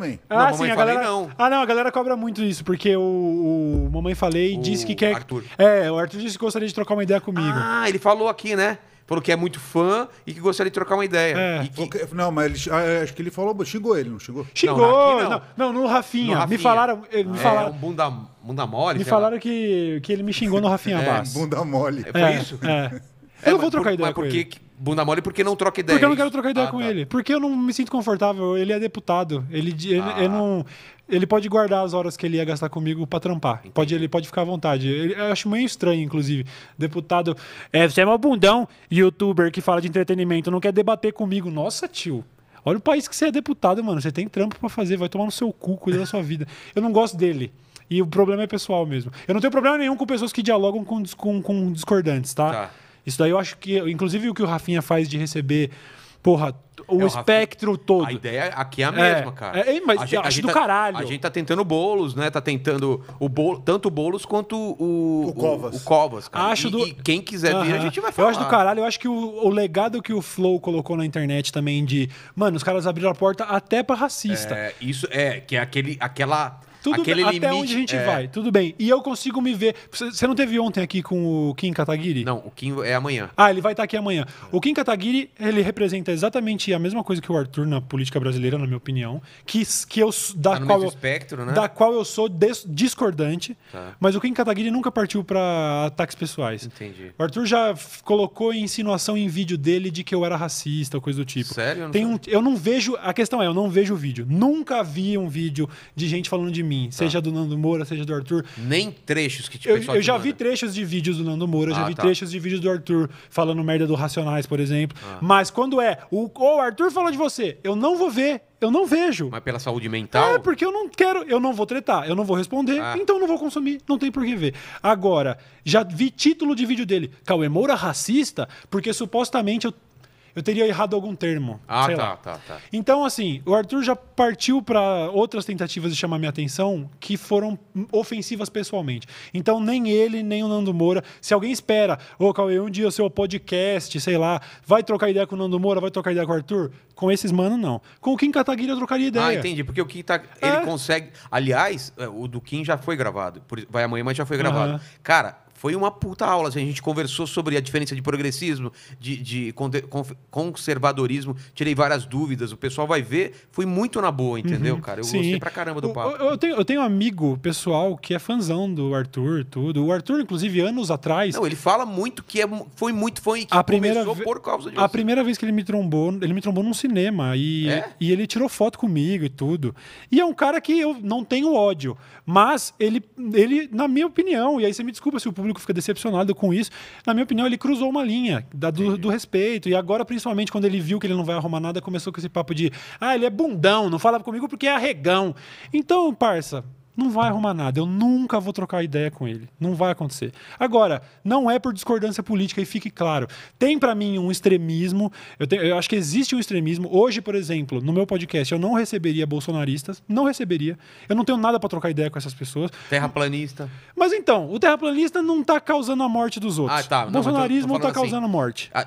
também. Ah, não, sim, a galera. não. Ah, não, a galera cobra muito isso, porque o, o Mamãe Falei o disse que quer. Arthur. É, o Arthur disse que gostaria de trocar uma ideia comigo. Ah, ele falou aqui, né? Falou que é muito fã e que gostaria de trocar uma ideia. É. Que... Não, mas ele, ah, é, acho que ele falou, xingou ele, não xingou? Xingou! Não, não. não, no, Rafinha. no Rafinha. Eh, me falaram. Me falaram é, um bunda, bunda mole. Me falaram que, que ele me xingou no Rafinha é, Bass. Bunda mole. É, Foi é, isso? É. eu não é, vou trocar por, ideia mas com por ele. Que, bunda mole porque não troca ideia. Porque eu não é quero trocar ideia ah, com tá. ele. Porque eu não me sinto confortável. Ele é deputado. Ele, ele, ah. ele, não, ele pode guardar as horas que ele ia gastar comigo para trampar. Pode, ele pode ficar à vontade. Ele, eu acho meio estranho, inclusive. Deputado. É, você é meu bundão, youtuber que fala de entretenimento, não quer debater comigo. Nossa, tio. Olha o país que você é deputado, mano. Você tem trampo para fazer, vai tomar no seu cu, cuidar da sua vida. Eu não gosto dele. E o problema é pessoal mesmo. Eu não tenho problema nenhum com pessoas que dialogam com, com, com discordantes, tá? Tá. Isso daí eu acho que, inclusive, o que o Rafinha faz de receber porra, o é, espectro todo. A ideia aqui é a é, mesma, é, cara. É, mas a gente, acho a gente do tá, caralho. A gente tá tentando bolos, né? Tá tentando o bolo, tanto o bolos quanto o, o Covas. O, o Covas, cara. Acho e, do... e quem quiser vir, a gente vai falar. Eu acho do caralho, eu acho que o, o, legado que o Flow colocou na internet também de, mano, os caras abriram a porta até para racista. É, isso é que é aquele aquela tudo Aquele bem, limite, até onde a gente é... vai, tudo bem. E eu consigo me ver. Você não teve ontem aqui com o Kim Kataguiri? Não, o Kim é amanhã. Ah, ele vai estar aqui amanhã. O Kim Kataguiri, ele representa exatamente a mesma coisa que o Arthur na política brasileira, na minha opinião, que, que eu da tá qual eu, espectro, né? da qual eu sou des, discordante, tá. mas o Kim Kataguiri nunca partiu para ataques pessoais. Entendi. O Arthur já colocou insinuação em vídeo dele de que eu era racista, coisa do tipo. Sério? Eu não, um, eu não vejo, a questão é, eu não vejo o vídeo. Nunca vi um vídeo de gente falando de mim. Tá. Seja do Nando Moura, seja do Arthur. Nem trechos que te Eu, eu já manda. vi trechos de vídeos do Nando Moura, ah, já vi tá. trechos de vídeos do Arthur falando merda do Racionais, por exemplo. Ah. Mas quando é, o, o Arthur falou de você, eu não vou ver, eu não vejo. Mas pela saúde mental? É, porque eu não quero, eu não vou tretar, eu não vou responder, ah. então não vou consumir, não tem por que ver. Agora, já vi título de vídeo dele, Cauê Moura racista, porque supostamente eu eu teria errado algum termo. Ah, tá, lá. tá, tá. Então, assim, o Arthur já partiu para outras tentativas de chamar minha atenção que foram ofensivas pessoalmente. Então, nem ele, nem o Nando Moura. Se alguém espera, ô oh, Cauê, um dia o seu podcast, sei lá, vai trocar ideia com o Nando Moura, vai trocar ideia com o Arthur? Com esses mano não. Com o Kim Kataguiri eu trocaria ideia. Ah, entendi, porque o Kim tá, ele é. consegue. Aliás, é, o do Kim já foi gravado. Vai amanhã, mas já foi gravado. Uhum. Cara, foi uma puta aula. Assim, a gente conversou sobre a diferença de progressismo, de, de conservadorismo. Tirei várias dúvidas. O pessoal vai ver. Foi muito na boa, uhum. entendeu, uhum, cara? Eu sim. gostei pra caramba do papo. Eu, eu, tenho, eu tenho um amigo pessoal que é fãzão do Arthur, tudo. O Arthur, inclusive, anos atrás. Não, ele fala muito que é, foi muito fã e que a primeira começou ve... por causa A primeira vez que ele me trombou, ele me trombou num cinema. E, é? e ele tirou foto comigo e tudo. E é um cara que eu não tenho ódio. Mas ele, ele na minha opinião, e aí você me desculpa se o público público fica decepcionado com isso. Na minha opinião, ele cruzou uma linha da, do, do, respeito. E agora, principalmente, quando ele viu que ele não vai arrumar nada, começou com esse papo de ah, ele é bundão, não fala comigo porque é arregão. Então, parça, não vai uhum. arrumar nada. Eu nunca vou trocar ideia com ele. Não vai acontecer. Agora, não é por discordância política e fique claro. Tem para mim um extremismo. Eu, tenho, eu acho que existe um extremismo. Hoje, por exemplo, no meu podcast, eu não receberia bolsonaristas. Não receberia. Eu não tenho nada para trocar ideia com essas pessoas. Terraplanista. Mas então, o terraplanista não tá causando a morte dos outros. Ah, tá. Não, o bolsonarismo não tá assim. causando morte. Ah.